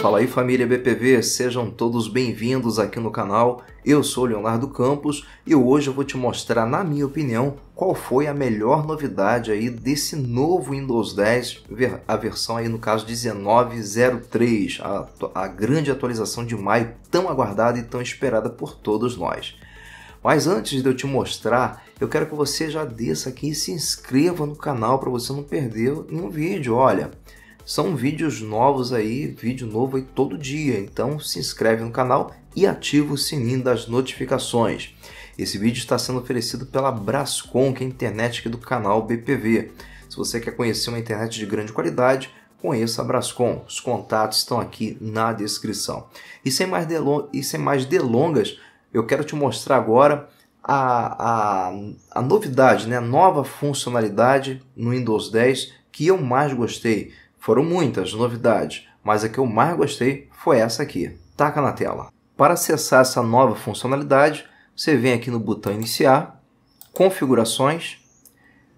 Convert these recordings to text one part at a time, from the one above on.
Fala aí família BPV, sejam todos bem-vindos aqui no canal. Eu sou Leonardo Campos e hoje eu vou te mostrar, na minha opinião, qual foi a melhor novidade aí desse novo Windows 10, a versão aí no caso 1903, a, a grande atualização de maio tão aguardada e tão esperada por todos nós. Mas antes de eu te mostrar, eu quero que você já desça aqui e se inscreva no canal para você não perder nenhum vídeo. Olha, são vídeos novos aí, vídeo novo aí todo dia. Então se inscreve no canal e ativa o sininho das notificações. Esse vídeo está sendo oferecido pela Brascom, que é a internet aqui do canal BPV. Se você quer conhecer uma internet de grande qualidade, conheça a Brascom. Os contatos estão aqui na descrição. E sem mais, delong e sem mais delongas, eu quero te mostrar agora a, a, a novidade, né? a nova funcionalidade no Windows 10 que eu mais gostei, foram muitas novidades, mas a que eu mais gostei foi essa aqui. Taca na tela. Para acessar essa nova funcionalidade, você vem aqui no botão iniciar, configurações,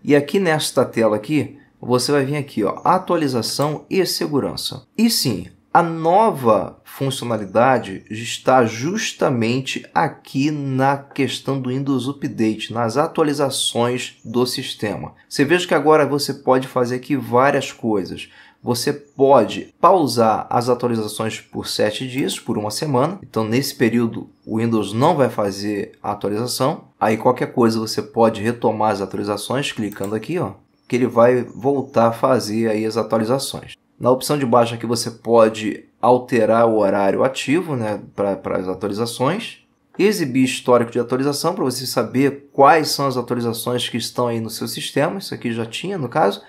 e aqui nesta tela aqui, você vai vir aqui, ó, atualização e segurança. E sim, a nova funcionalidade está justamente aqui na questão do Windows Update, nas atualizações do sistema. Você veja que agora você pode fazer aqui várias coisas. Você pode pausar as atualizações por 7 dias, por uma semana. Então, nesse período, o Windows não vai fazer a atualização. Aí, qualquer coisa, você pode retomar as atualizações clicando aqui, ó, que ele vai voltar a fazer aí as atualizações. Na opção de baixo aqui você pode alterar o horário ativo né, para as atualizações, exibir histórico de atualização para você saber quais são as atualizações que estão aí no seu sistema, isso aqui já tinha no caso,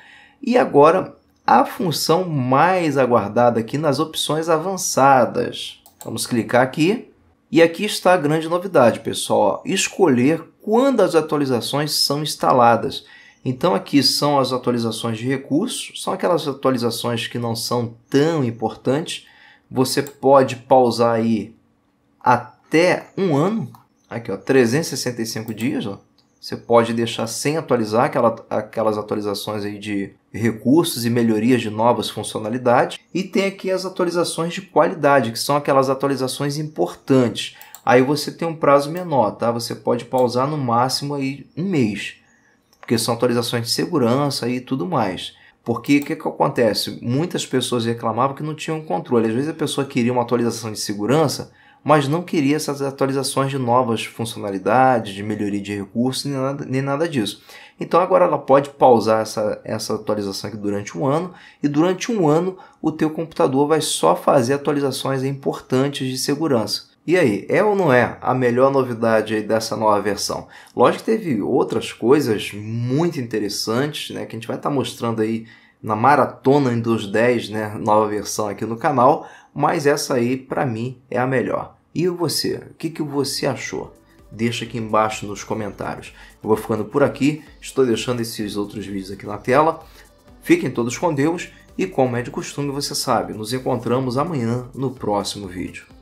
e agora a função mais aguardada aqui nas opções avançadas. Vamos clicar aqui e aqui está a grande novidade, pessoal, escolher quando as atualizações são instaladas. Então aqui são as atualizações de recursos, são aquelas atualizações que não são tão importantes. Você pode pausar aí até um ano, aqui ó, 365 dias, ó. Você pode deixar sem atualizar aquela, aquelas atualizações aí de recursos e melhorias de novas funcionalidades. E tem aqui as atualizações de qualidade, que são aquelas atualizações importantes. Aí você tem um prazo menor, tá? Você pode pausar no máximo aí um mês porque são atualizações de segurança e tudo mais. Porque o que, que acontece? Muitas pessoas reclamavam que não tinham controle. Às vezes a pessoa queria uma atualização de segurança, mas não queria essas atualizações de novas funcionalidades, de melhoria de recursos, nem nada, nem nada disso. Então agora ela pode pausar essa, essa atualização aqui durante um ano e durante um ano o teu computador vai só fazer atualizações importantes de segurança. E aí, é ou não é a melhor novidade dessa nova versão? Lógico que teve outras coisas muito interessantes, né, que a gente vai estar tá mostrando aí na maratona dos 10, né, nova versão aqui no canal, mas essa aí para mim é a melhor. E você? O que, que você achou? Deixa aqui embaixo nos comentários. Eu vou ficando por aqui, estou deixando esses outros vídeos aqui na tela. Fiquem todos com Deus e, como é de costume, você sabe, nos encontramos amanhã no próximo vídeo.